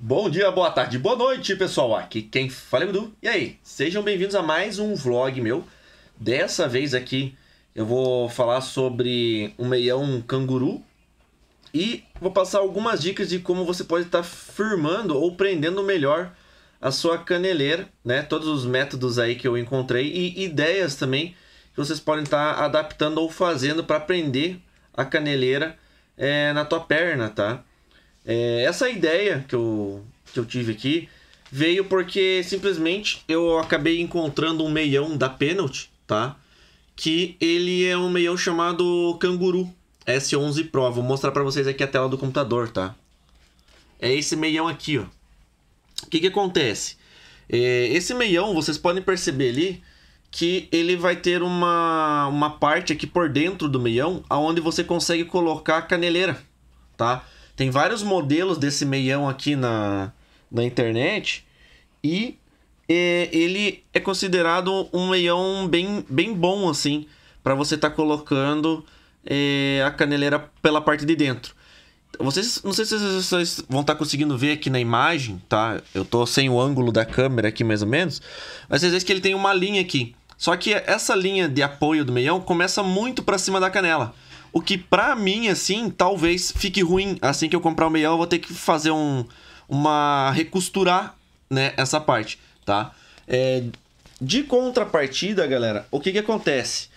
Bom dia, boa tarde, boa noite, pessoal. Aqui quem fala é o Edu. E aí, sejam bem-vindos a mais um vlog meu. Dessa vez aqui eu vou falar sobre um meião canguru e vou passar algumas dicas de como você pode estar tá firmando ou prendendo melhor a sua caneleira, né? Todos os métodos aí que eu encontrei e ideias também que vocês podem estar tá adaptando ou fazendo para prender a caneleira é, na tua perna, tá? É, essa ideia que eu, que eu tive aqui veio porque simplesmente eu acabei encontrando um meião da Penalty, tá? Que ele é um meião chamado Canguru S11 Pro. Vou mostrar para vocês aqui a tela do computador, tá? É esse meião aqui, ó. O que que acontece? É, esse meião, vocês podem perceber ali que ele vai ter uma, uma parte aqui por dentro do meião aonde você consegue colocar a caneleira, tá? Tem vários modelos desse meião aqui na, na internet e é, ele é considerado um meião bem, bem bom, assim, para você estar tá colocando é, a caneleira pela parte de dentro. Vocês, não sei se vocês vão estar tá conseguindo ver aqui na imagem, tá? Eu tô sem o ângulo da câmera aqui, mais ou menos. Mas vocês veem que ele tem uma linha aqui. Só que essa linha de apoio do meião começa muito para cima da canela. O que pra mim, assim, talvez fique ruim. Assim que eu comprar o meião, eu vou ter que fazer um. Uma. Recosturar, né? Essa parte, tá? É, de contrapartida, galera, o que que acontece?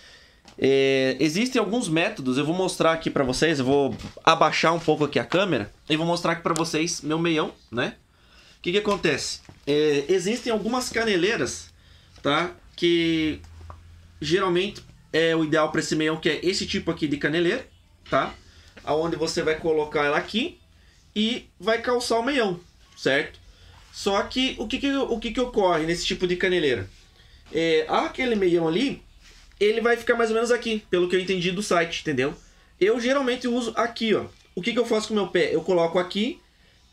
É, existem alguns métodos, eu vou mostrar aqui para vocês, eu vou abaixar um pouco aqui a câmera e vou mostrar aqui para vocês meu meião, né? O que que acontece? É, existem algumas caneleiras, tá? Que geralmente é o ideal para esse meião, que é esse tipo aqui de caneleira, tá? Aonde você vai colocar ela aqui e vai calçar o meião, certo? Só que o que, que o que, que ocorre nesse tipo de caneleira? É, aquele meião ali, ele vai ficar mais ou menos aqui, pelo que eu entendi do site, entendeu? Eu geralmente uso aqui, ó. O que, que eu faço com o meu pé? Eu coloco aqui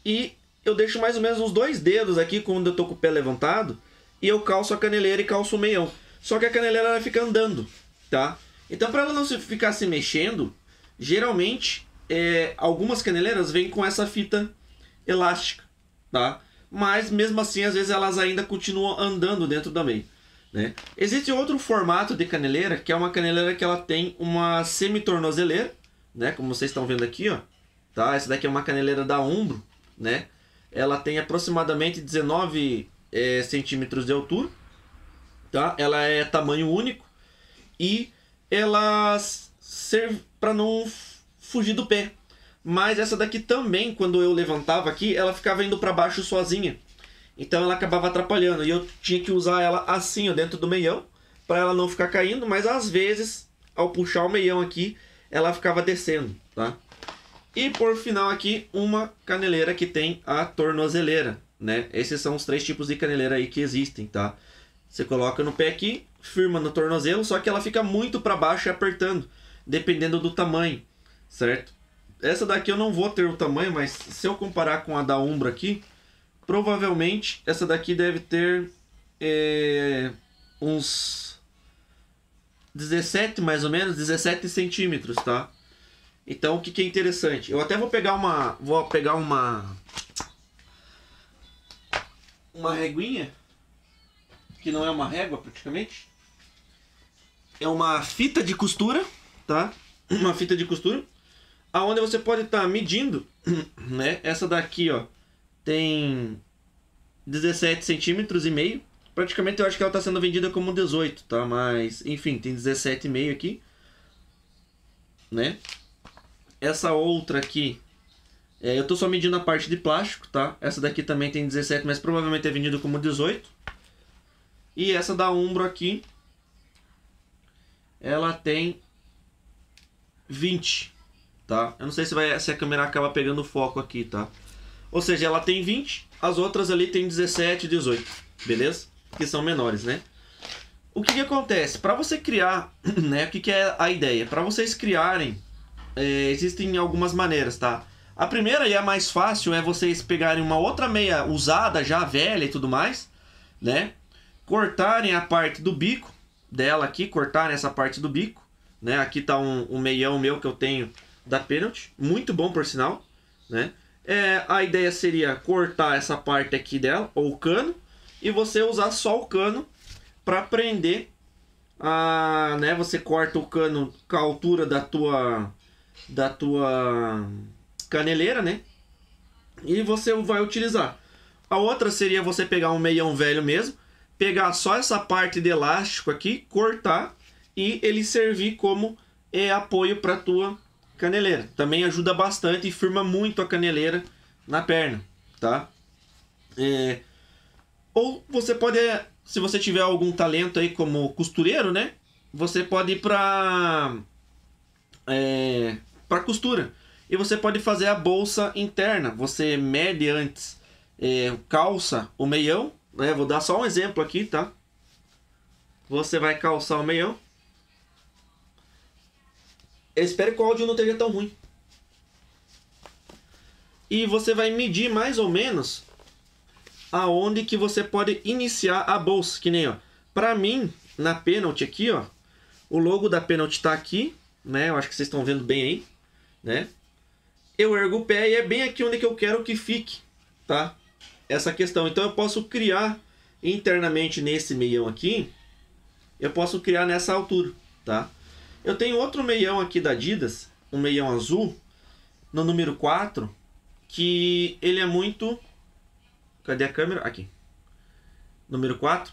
e eu deixo mais ou menos uns dois dedos aqui quando eu tô com o pé levantado e eu calço a caneleira e calço o meião. Só que a caneleira ela fica andando, tá? Então, para ela não se ficar se mexendo, geralmente é, algumas caneleiras vêm com essa fita elástica, tá? Mas mesmo assim, às vezes elas ainda continuam andando dentro da meia. Né? Existe outro formato de caneleira que é uma caneleira que ela tem uma semi-tornozeleira, né? Como vocês estão vendo aqui, ó. Tá? Essa daqui é uma caneleira da ombro, né? Ela tem aproximadamente 19 é, centímetros de altura, tá? Ela é tamanho único, e elas serve para não fugir do pé. Mas essa daqui também, quando eu levantava aqui, ela ficava indo para baixo sozinha. Então ela acabava atrapalhando e eu tinha que usar ela assim, ó, dentro do meião, para ela não ficar caindo, mas às vezes ao puxar o meião aqui, ela ficava descendo, tá? E por final aqui, uma caneleira que tem a tornozeleira, né? Esses são os três tipos de caneleira aí que existem, tá? Você coloca no pé aqui, firma no tornozelo, só que ela fica muito para baixo e apertando, dependendo do tamanho, certo? Essa daqui eu não vou ter o tamanho, mas se eu comparar com a da Umbra aqui, provavelmente essa daqui deve ter é, uns 17 mais ou menos, 17 centímetros, tá? Então o que, que é interessante? Eu até vou pegar uma, vou pegar uma, uma reguinha que não é uma régua praticamente é uma fita de costura, tá? Uma fita de costura, aonde você pode estar tá medindo, né? Essa daqui, ó, tem 17 centímetros e meio. Praticamente eu acho que ela está sendo vendida como 18, tá? Mas, enfim, tem e meio aqui, né? Essa outra aqui, é, eu tô só medindo a parte de plástico, tá? Essa daqui também tem 17, mas provavelmente é vendida como 18. E essa da Umbro aqui, ela tem 20, tá? Eu não sei se, vai, se a câmera acaba pegando foco aqui, tá? Ou seja, ela tem 20, as outras ali tem 17, 18, beleza? Que são menores, né? O que, que acontece? Para você criar, né? O que, que é a ideia? Para vocês criarem, é, existem algumas maneiras, tá? A primeira e a mais fácil é vocês pegarem uma outra meia usada, já velha e tudo mais, né? Cortarem a parte do bico dela aqui, cortar nessa parte do bico. Né? Aqui tá um, um meião meu que eu tenho da pênalti. Muito bom, por sinal. Né? É, a ideia seria cortar essa parte aqui dela, ou o cano, e você usar só o cano para prender a, né, você corta o cano com a altura da tua da tua caneleira, né? E você vai utilizar. A outra seria você pegar um meião velho mesmo, pegar só essa parte de elástico aqui, cortar e ele servir como é, apoio para tua caneleira. Também ajuda bastante e firma muito a caneleira na perna, tá? É... Ou você pode, se você tiver algum talento aí como costureiro, né? Você pode ir para é... para costura e você pode fazer a bolsa interna. Você mede antes é, calça, o meião né, vou dar só um exemplo aqui, tá? Você vai calçar o meião. espero que o áudio não esteja tão ruim. E você vai medir mais ou menos aonde que você pode iniciar a bolsa, que nem, ó. Para mim, na pênalti aqui, ó, o logo da pênalti tá aqui, né? Eu acho que vocês estão vendo bem aí, né? Eu ergo o pé e é bem aqui onde que eu quero que fique, tá? essa questão. Então eu posso criar internamente nesse meião aqui, eu posso criar nessa altura, tá? Eu tenho outro meião aqui da Adidas, um meião azul, no número 4, que ele é muito... Cadê a câmera? Aqui. Número 4.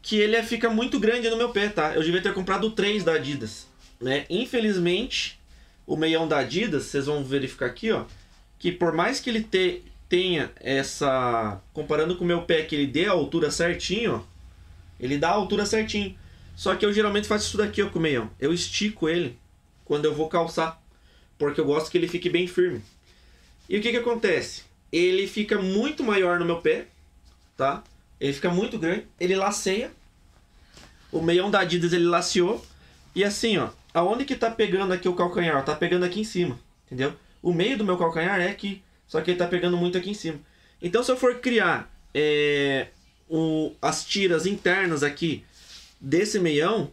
Que ele é, fica muito grande no meu pé, tá? Eu devia ter comprado o 3 da Adidas, né? Infelizmente, o meião da Adidas, vocês vão verificar aqui, ó. Que por mais que ele, tenha tenha essa. Comparando com o meu pé, que ele dê a altura certinho, ó. Ele dá a altura certinho. Só que eu geralmente faço isso daqui, ó, com o meião. Eu estico ele quando eu vou calçar. Porque eu gosto que ele fique bem firme. E o que que acontece? Ele fica muito maior no meu pé, tá? Ele fica muito grande. Ele laceia. O meião da Adidas ele laceou. E assim, ó. Aonde que tá pegando aqui o calcanhar? Tá pegando aqui em cima, entendeu? O meio do meu calcanhar é que só que ele tá pegando muito aqui em cima. Então se eu for criar é, o, as tiras internas aqui desse meião,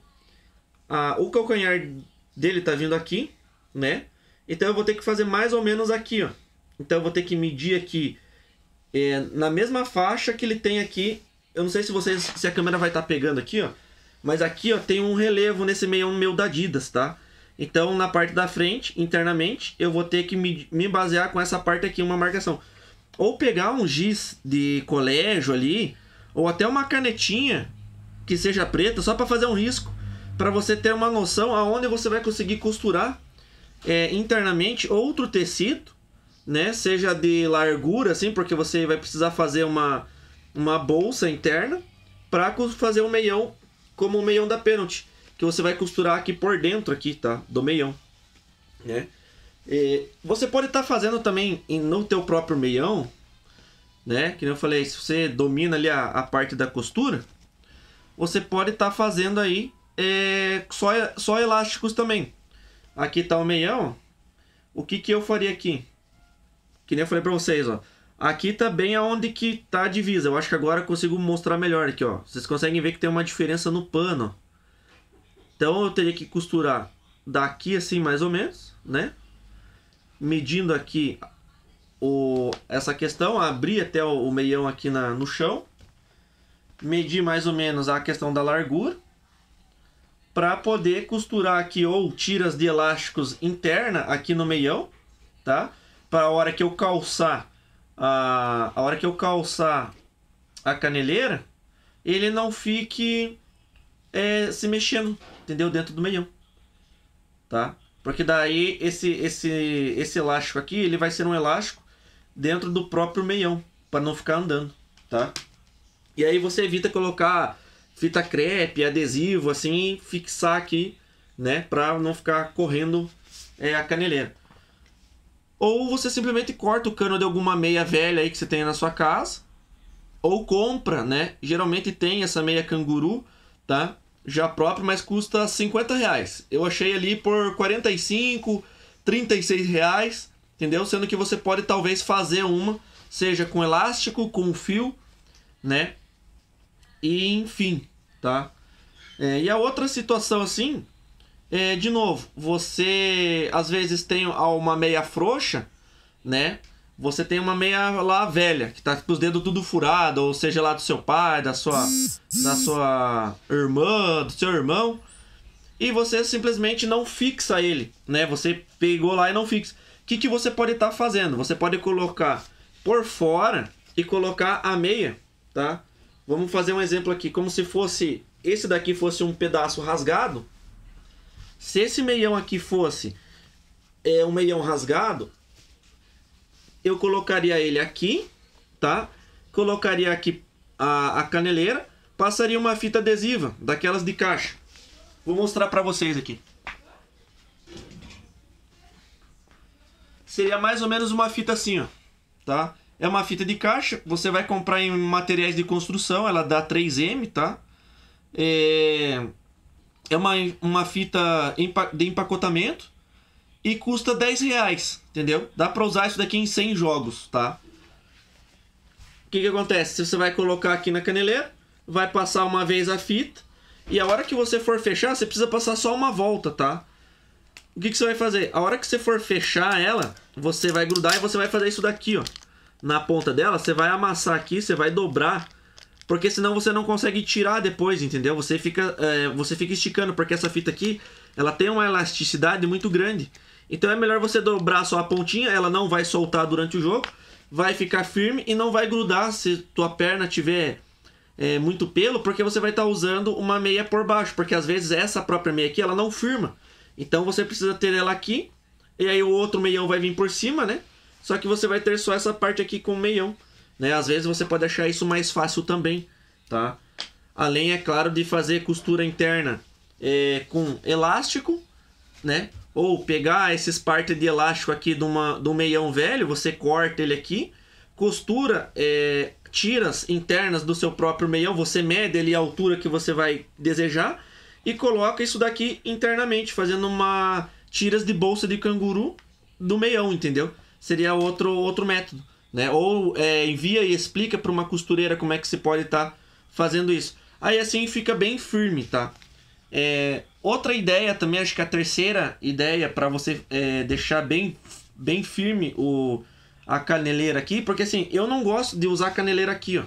a, o calcanhar dele tá vindo aqui, né? Então eu vou ter que fazer mais ou menos aqui, ó. Então eu vou ter que medir aqui é, na mesma faixa que ele tem aqui. Eu não sei se vocês, se a câmera vai estar tá pegando aqui, ó. Mas aqui, ó, tem um relevo nesse meião meu da Adidas, tá? Então, na parte da frente, internamente, eu vou ter que me, me basear com essa parte aqui, uma marcação. Ou pegar um giz de colégio ali, ou até uma canetinha que seja preta, só para fazer um risco, para você ter uma noção aonde você vai conseguir costurar é, internamente outro tecido, né? Seja de largura, assim, porque você vai precisar fazer uma, uma bolsa interna para fazer um meião como o meião da pênalti que você vai costurar aqui por dentro aqui, tá? Do meião, né? E é, você pode estar tá fazendo também no teu próprio meião, né? Que eu falei, se você domina ali a, a parte da costura, você pode estar tá fazendo aí é, só, só elásticos também. Aqui tá o meião. O que que eu faria aqui? Que nem eu falei para vocês, ó. Aqui tá bem aonde que tá a divisa. Eu acho que agora eu consigo mostrar melhor aqui, ó. Vocês conseguem ver que tem uma diferença no pano. Então eu teria que costurar daqui assim mais ou menos, né? Medindo aqui o, essa questão, abrir até o, o meião aqui na, no chão, medir mais ou menos a questão da largura, para poder costurar aqui ou tiras de elásticos interna aqui no meião, tá? Para a hora que eu calçar a, a hora que eu calçar a caneleira, ele não fique é, se mexendo, entendeu? Dentro do meião, tá? Porque daí esse, esse, esse elástico aqui, ele vai ser um elástico dentro do próprio meião, para não ficar andando, tá? E aí você evita colocar fita crepe, adesivo, assim, fixar aqui, né? Pra não ficar correndo é, a caneleira. Ou você simplesmente corta o cano de alguma meia velha aí que você tem na sua casa. Ou compra, né? Geralmente tem essa meia canguru, tá? já próprio, mas custa 50 reais. Eu achei ali por 45, 36 reais, entendeu? Sendo que você pode talvez fazer uma, seja com elástico, com fio, né? E enfim, tá? É, e a outra situação assim, é, de novo, você às vezes tem uma meia frouxa, né? você tem uma meia lá velha, que tá com os dedos tudo furado, ou seja lá do seu pai, da sua, da sua irmã, do seu irmão, e você simplesmente não fixa ele, né? Você pegou lá e não fixa. O que, que você pode estar tá fazendo? Você pode colocar por fora e colocar a meia, tá? Vamos fazer um exemplo aqui, como se fosse esse daqui fosse um pedaço rasgado. Se esse meião aqui fosse é um meião rasgado, eu colocaria ele aqui, tá? Colocaria aqui a, a caneleira, passaria uma fita adesiva, daquelas de caixa. Vou mostrar para vocês aqui. Seria mais ou menos uma fita assim, ó, tá? É uma fita de caixa, você vai comprar em materiais de construção, ela dá 3M, tá? É, é uma, uma fita de empacotamento, e custa 10 reais, entendeu? Dá para usar isso daqui em 100 jogos, tá? O que, que acontece? Você vai colocar aqui na caneleira, vai passar uma vez a fita, e a hora que você for fechar, você precisa passar só uma volta, tá? O que, que você vai fazer? A hora que você for fechar ela, você vai grudar e você vai fazer isso daqui, ó. Na ponta dela, você vai amassar aqui, você vai dobrar porque senão você não consegue tirar depois, entendeu? Você fica, é, você fica esticando, porque essa fita aqui, ela tem uma elasticidade muito grande. Então é melhor você dobrar só a pontinha, ela não vai soltar durante o jogo, vai ficar firme e não vai grudar se tua perna tiver é, muito pelo, porque você vai estar tá usando uma meia por baixo, porque às vezes essa própria meia aqui ela não firma. Então você precisa ter ela aqui, e aí o outro meião vai vir por cima, né? Só que você vai ter só essa parte aqui com o meião, né? Às vezes você pode achar isso mais fácil também, tá? Além, é claro, de fazer costura interna é, com elástico, né? Ou pegar esses partes de elástico aqui de, uma, de um meião velho, você corta ele aqui, costura é, tiras internas do seu próprio meião, você mede ali a altura que você vai desejar e coloca isso daqui internamente, fazendo uma tiras de bolsa de canguru do meião, entendeu? Seria outro, outro método, né? Ou é, envia e explica para uma costureira como é que se pode estar tá fazendo isso. Aí assim fica bem firme, tá? É, Outra ideia também, acho que a terceira ideia para você é, deixar bem, bem firme o, a caneleira aqui, porque assim, eu não gosto de usar a caneleira aqui, ó,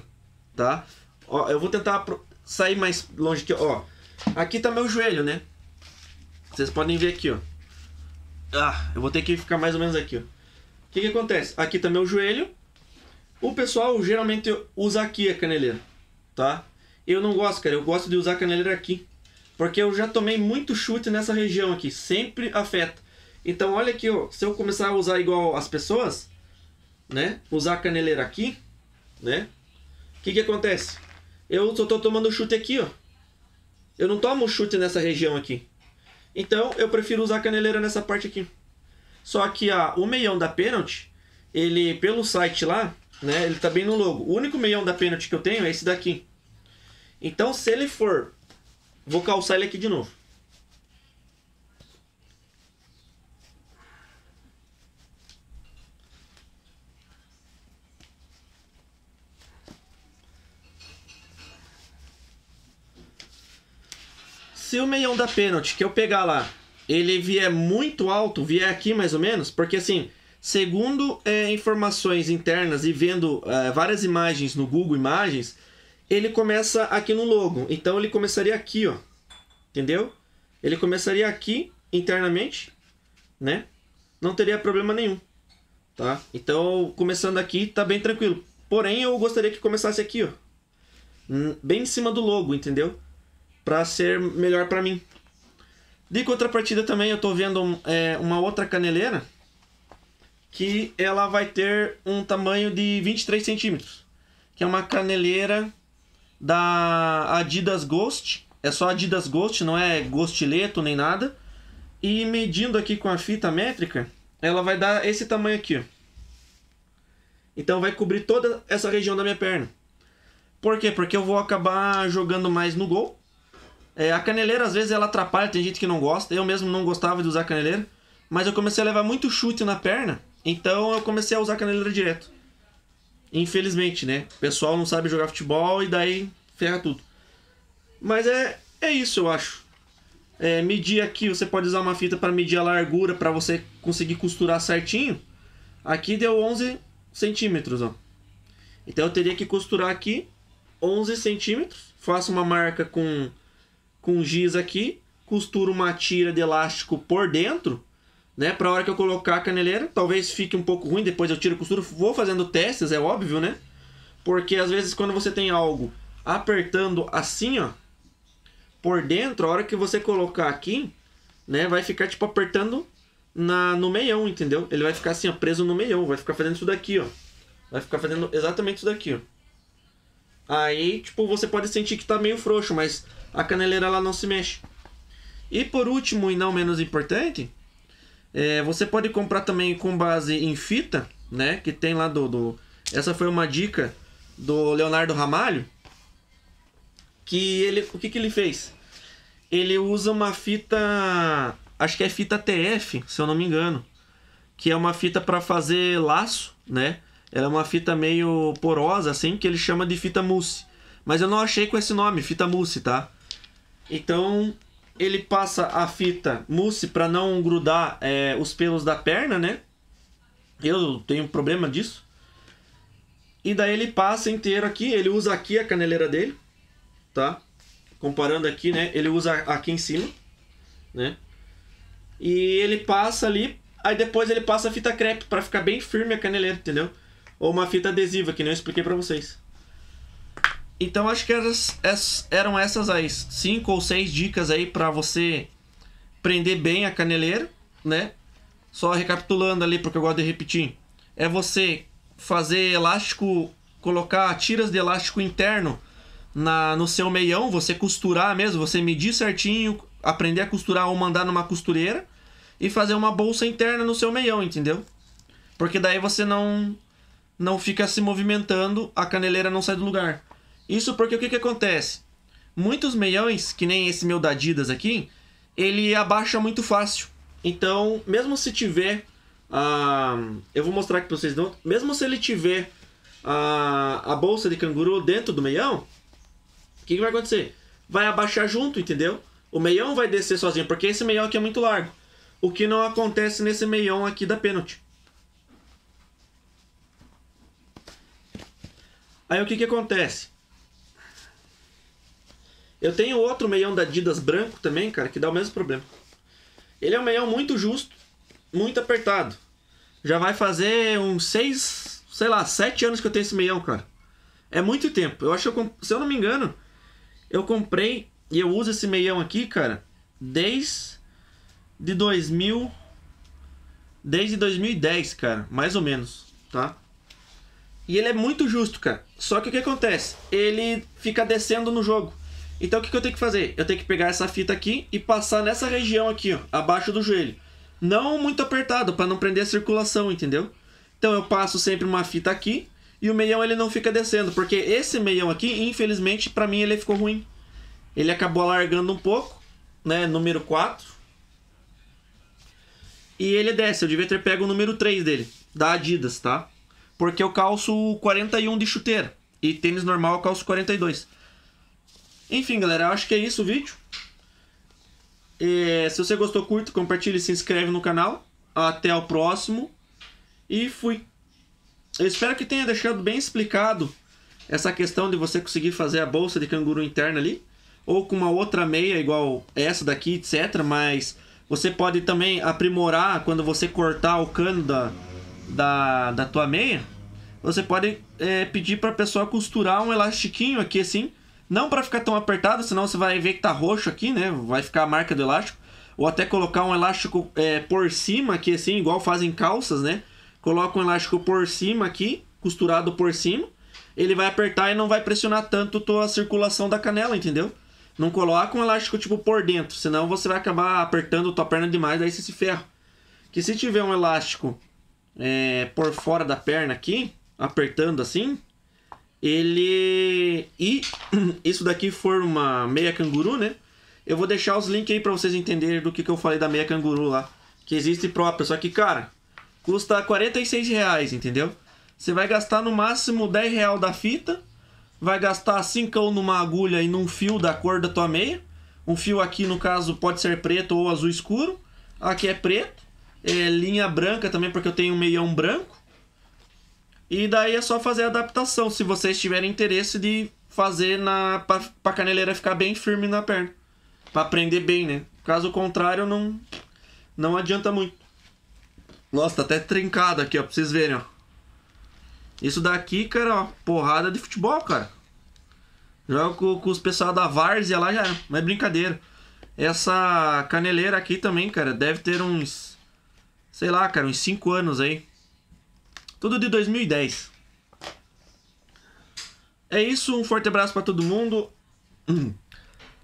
tá? Ó, eu vou tentar sair mais longe aqui, ó. Aqui tá meu joelho, né? Vocês podem ver aqui, ó. Ah, eu vou ter que ficar mais ou menos aqui, ó. O que que acontece? Aqui tá meu joelho. O pessoal geralmente usa aqui a caneleira, tá? Eu não gosto, cara. Eu gosto de usar a caneleira aqui. Porque eu já tomei muito chute nessa região aqui, sempre afeta. Então olha aqui, ó, se eu começar a usar igual as pessoas, né? Usar a caneleira aqui, né? O que que acontece? Eu só tô tomando chute aqui, ó. Eu não tomo chute nessa região aqui. Então eu prefiro usar a caneleira nessa parte aqui. Só que a, ah, o meião da pênalti, ele pelo site lá, né? Ele tá bem no logo. O único meião da pênalti que eu tenho é esse daqui. Então se ele for Vou calçar ele aqui de novo. Se o meião da pênalti que eu pegar lá, ele vier muito alto, vier aqui mais ou menos, porque assim, segundo é, informações internas e vendo é, várias imagens no Google Imagens, ele começa aqui no logo. Então ele começaria aqui, ó. Entendeu? Ele começaria aqui internamente, né? Não teria problema nenhum, tá? Então, começando aqui, tá bem tranquilo. Porém, eu gostaria que começasse aqui, ó. Hum, bem em cima do logo, entendeu? Para ser melhor para mim. De contrapartida também eu tô vendo é, uma outra caneleira que ela vai ter um tamanho de 23 centímetros. Que é uma caneleira da Adidas Ghost. É só Adidas Ghost, não é Ghostileto nem nada. E medindo aqui com a fita métrica, ela vai dar esse tamanho aqui. Então vai cobrir toda essa região da minha perna. Por quê? Porque eu vou acabar jogando mais no gol. É, a caneleira às vezes ela atrapalha, tem gente que não gosta. Eu mesmo não gostava de usar caneleira. Mas eu comecei a levar muito chute na perna. Então eu comecei a usar caneleira direto. Infelizmente, né? O pessoal não sabe jogar futebol e daí ferra tudo. Mas é, é isso, eu acho. É, medir aqui, você pode usar uma fita para medir a largura para você conseguir costurar certinho. Aqui deu 11 centímetros, ó. Então eu teria que costurar aqui 11 centímetros. Faço uma marca com, com giz aqui. Costuro uma tira de elástico por dentro né? Pra hora que eu colocar a caneleira, talvez fique um pouco ruim, depois eu tiro a costura, vou fazendo testes, é óbvio, né? Porque às vezes quando você tem algo apertando assim, ó, por dentro, a hora que você colocar aqui, né, vai ficar tipo apertando na no meião, entendeu? Ele vai ficar assim, ó, preso no meião, vai ficar fazendo isso daqui, ó. Vai ficar fazendo exatamente isso daqui, ó. Aí, tipo, você pode sentir que tá meio frouxo, mas a caneleira ela não se mexe. E por último, e não menos importante, é, você pode comprar também com base em fita, né? Que tem lá do, do... Essa foi uma dica do Leonardo Ramalho. Que ele. O que, que ele fez? Ele usa uma fita. Acho que é fita TF, se eu não me engano. Que é uma fita para fazer laço, né? Ela é uma fita meio porosa, assim, que ele chama de fita mousse. Mas eu não achei com esse nome, fita mousse, tá? Então, ele passa a fita mousse para não grudar é, os pelos da perna, né? Eu tenho problema disso. E daí ele passa inteiro aqui, ele usa aqui a caneleira dele, tá? Comparando aqui, né? Ele usa aqui em cima, né? E ele passa ali, aí depois ele passa a fita crepe para ficar bem firme a caneleira, entendeu? Ou uma fita adesiva, que nem eu expliquei para vocês. Então acho que é eram essas as cinco ou seis dicas aí para você prender bem a caneleira, né? Só recapitulando ali porque eu gosto de repetir. É você fazer elástico, colocar tiras de elástico interno na no seu meião, você costurar mesmo, você medir certinho, aprender a costurar ou mandar numa costureira e fazer uma bolsa interna no seu meião, entendeu? Porque daí você não não fica se movimentando, a caneleira não sai do lugar. Isso porque o que, que acontece? Muitos meiões, que nem esse meu da Adidas aqui, ele abaixa muito fácil. Então, mesmo se tiver. Uh, eu vou mostrar aqui pra vocês. mesmo se ele tiver uh, a bolsa de canguru dentro do meião, o que, que vai acontecer? Vai abaixar junto, entendeu? O meião vai descer sozinho, porque esse meião aqui é muito largo. O que não acontece nesse meião aqui da pênalti. Aí o que, que acontece? Eu tenho outro meião da Adidas branco também, cara, que dá o mesmo problema. Ele é um meião muito justo, muito apertado. Já vai fazer uns 6, sei lá, 7 anos que eu tenho esse meião, cara. É muito tempo. Eu acho que eu, se eu não me engano, eu comprei e eu uso esse meião aqui, cara, desde de 2000 desde 2010, cara, mais ou menos, tá? E ele é muito justo, cara. Só que o que acontece? Ele fica descendo no jogo. Então o que, que eu tenho que fazer? Eu tenho que pegar essa fita aqui e passar nessa região aqui, ó, abaixo do joelho. Não muito apertado, para não prender a circulação, entendeu? Então eu passo sempre uma fita aqui e o meião ele não fica descendo, porque esse meião aqui, infelizmente, para mim ele ficou ruim. Ele acabou alargando um pouco, né, número 4. E ele desce, eu devia ter pego o número 3 dele, da Adidas, tá? Porque eu calço 41 de chuteira e tênis normal eu calço 42. Enfim, galera, eu acho que é isso o vídeo. É, se você gostou, curta, compartilha e se inscreve no canal. Até o próximo. E fui. Eu espero que tenha deixado bem explicado essa questão de você conseguir fazer a bolsa de canguru interna ali. Ou com uma outra meia igual essa daqui, etc. Mas você pode também aprimorar quando você cortar o cano da, da, da tua meia. Você pode é, pedir para a pessoa costurar um elastiquinho aqui assim não para ficar tão apertado, senão você vai ver que tá roxo aqui, né? Vai ficar a marca do elástico. Ou até colocar um elástico é, por cima aqui, assim, igual fazem calças, né? Coloca um elástico por cima aqui, costurado por cima. Ele vai apertar e não vai pressionar tanto a circulação da canela, entendeu? Não coloca um elástico tipo por dentro, senão você vai acabar apertando tua perna demais, daí você se ferra. Que se tiver um elástico é, por fora da perna aqui, apertando assim, ele. E isso daqui for uma meia canguru, né? Eu vou deixar os links aí pra vocês entenderem do que, que eu falei da meia canguru lá. Que existe própria, só que, cara, custa 46 reais, entendeu? Você vai gastar no máximo 10 real da fita, vai gastar 5 numa agulha e num fio da cor da tua meia. Um fio aqui, no caso, pode ser preto ou azul escuro. Aqui é preto. É linha branca também, porque eu tenho um meião branco. E daí é só fazer a adaptação, se vocês tiverem interesse de fazer na pra, pra caneleira ficar bem firme na perna. Pra prender bem, né? Caso contrário, não, não adianta muito. Nossa, tá até trincado aqui, ó, pra vocês verem, ó. Isso daqui, cara, ó, porrada de futebol, cara. Joga com, com os pessoal da Várzea lá, já era. É, Mas é brincadeira. Essa caneleira aqui também, cara, deve ter uns. Sei lá, cara, uns 5 anos aí. Tudo de 2010. É isso, um forte abraço para todo mundo. Hum.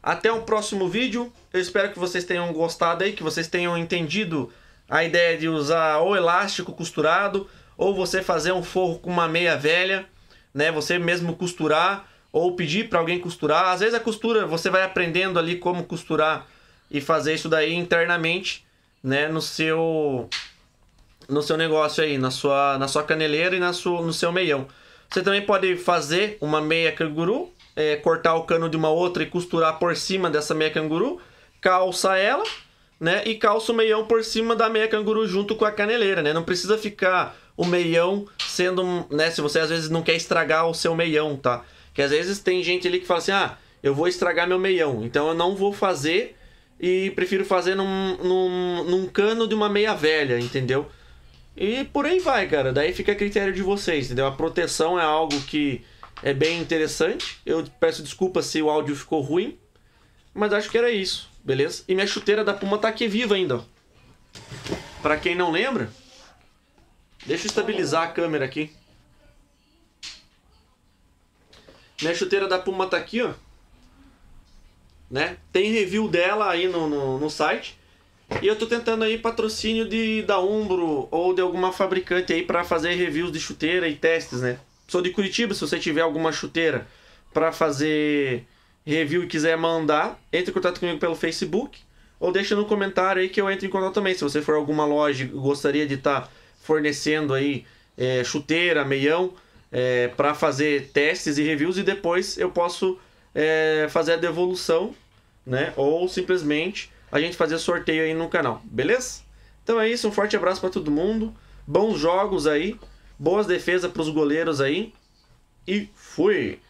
Até o próximo vídeo. Eu espero que vocês tenham gostado aí, que vocês tenham entendido a ideia de usar o elástico costurado ou você fazer um forro com uma meia velha, né? Você mesmo costurar ou pedir para alguém costurar. Às vezes a costura você vai aprendendo ali como costurar e fazer isso daí internamente, né? No seu no seu negócio aí, na sua, na sua caneleira e na sua, no seu meião. Você também pode fazer uma meia canguru, é, cortar o cano de uma outra e costurar por cima dessa meia canguru, calça ela, né? E calça o meião por cima da meia canguru junto com a caneleira, né? Não precisa ficar o meião sendo, né? Se você às vezes não quer estragar o seu meião, tá? Que às vezes tem gente ali que fala assim, ah, eu vou estragar meu meião, então eu não vou fazer e prefiro fazer num, num, num cano de uma meia velha, entendeu? E por aí vai, cara. Daí fica a critério de vocês, entendeu? A proteção é algo que é bem interessante. Eu peço desculpa se o áudio ficou ruim, mas acho que era isso, beleza? E minha chuteira da Puma tá aqui viva ainda, ó. Pra quem não lembra, deixa eu estabilizar a câmera aqui. Minha chuteira da Puma tá aqui, ó. Né? Tem review dela aí no, no, no site. E eu tô tentando aí patrocínio de da Umbro ou de alguma fabricante aí para fazer reviews de chuteira e testes, né? Sou de Curitiba, se você tiver alguma chuteira para fazer review e quiser mandar, entre em contato comigo pelo Facebook ou deixa no comentário aí que eu entro em contato também. Se você for alguma loja gostaria de estar tá fornecendo aí é, chuteira, meião, é, para fazer testes e reviews e depois eu posso é, fazer a devolução, né? Ou simplesmente a gente fazer sorteio aí no canal, beleza? Então é isso, um forte abraço para todo mundo, bons jogos aí, boas defesas para os goleiros aí e fui!